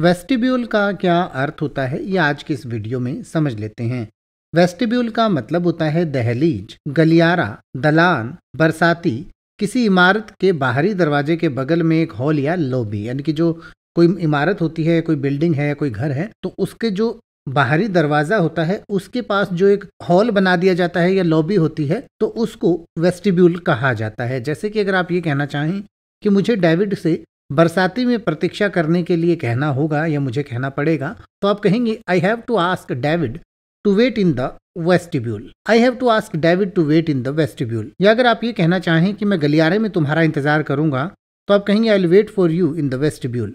vestibule का क्या अर्थ होता है ये आज की इस वीडियो में समझ लेते हैं वेस्टिब्यूल का मतलब होता है दहलीज गलियारा दलान बरसाती किसी इमारत के बाहरी दरवाजे के बगल में एक हॉल या लॉबी यानी कि जो कोई इमारत होती है कोई बिल्डिंग है कोई घर है तो उसके जो बाहरी दरवाजा होता है उसके पास जो एक हॉल बना दिया जाता है या लॉबी होती है तो उसको वेस्टिब्यूल कहा जाता है जैसे कि अगर आप ये कहना चाहें कि मुझे डेविड से बरसाती में प्रतीक्षा करने के लिए कहना होगा या मुझे कहना पड़ेगा तो आप कहेंगे I have to ask David to wait in the vestibule I have to ask David to wait in the vestibule या अगर आप ये कहना चाहें कि मैं गलियारे में तुम्हारा इंतजार करूंगा तो आप कहेंगे I will wait for you in the vestibule